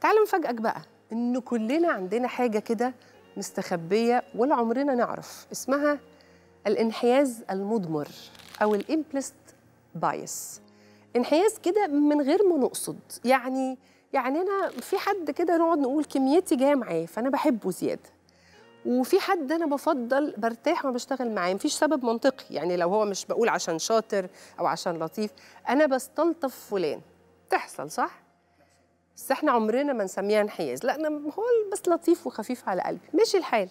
تعال نفاجئك بقى إن كلنا عندنا حاجة كده مستخبية ولا عمرنا نعرف اسمها الانحياز المضمر أو الإمبلست بايس انحياز كده من غير ما نقصد يعني يعني أنا في حد كده نقعد نقول كميتي جاية معاه فأنا بحبه زيادة وفي حد انا بفضل برتاح وما بشتغل معاه مفيش سبب منطقي يعني لو هو مش بقول عشان شاطر او عشان لطيف انا بستلطف فلان تحصل صح بس احنا عمرنا ما نسميها انحياز لا هو بس لطيف وخفيف على قلبي ماشي الحال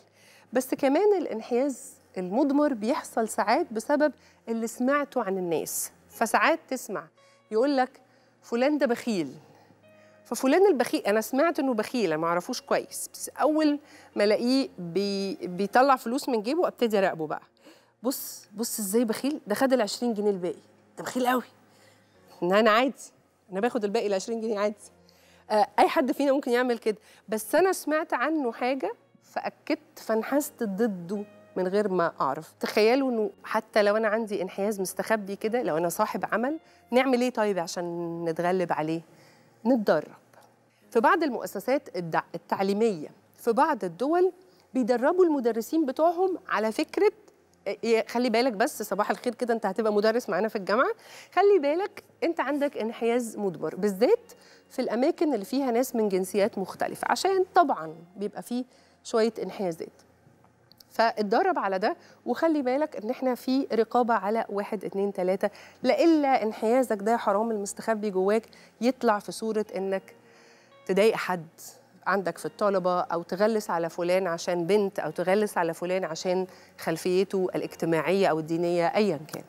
بس كمان الانحياز المضمر بيحصل ساعات بسبب اللي سمعته عن الناس فساعات تسمع يقول لك فلان ده بخيل ففلان البخيل انا سمعت انه بخيل انا ما اعرفوش كويس بس اول ما الاقيه بي... بيطلع فلوس من جيبه ابتدي اراقبه بقى بص بص ازاي بخيل ده خد ال 20 جنيه الباقي ده بخيل قوي ان انا عادي انا باخد الباقي ال 20 جنيه عادي آه، اي حد فينا ممكن يعمل كده بس انا سمعت عنه حاجه فاكدت فانحازت ضده من غير ما اعرف تخيلوا انه حتى لو انا عندي انحياز مستخبي كده لو انا صاحب عمل نعمل ايه طيب عشان نتغلب عليه نتدرب في بعض المؤسسات التعليميه في بعض الدول بيدربوا المدرسين بتوعهم على فكره آه، خلي بالك بس صباح الخير كده انت هتبقى مدرس معانا في الجامعه خلي بالك انت عندك انحياز مدبر بالذات في الاماكن اللي فيها ناس من جنسيات مختلفه عشان طبعا بيبقى فيه شويه انحيازات فاتدرب على ده وخلي بالك ان احنا في رقابه على واحد اتنين تلاته لإلا انحيازك ده حرام المستخبي جواك يطلع في صوره انك تضايق حد عندك في الطلبه او تغلس على فلان عشان بنت او تغلس على فلان عشان خلفيته الاجتماعيه او الدينيه ايا كان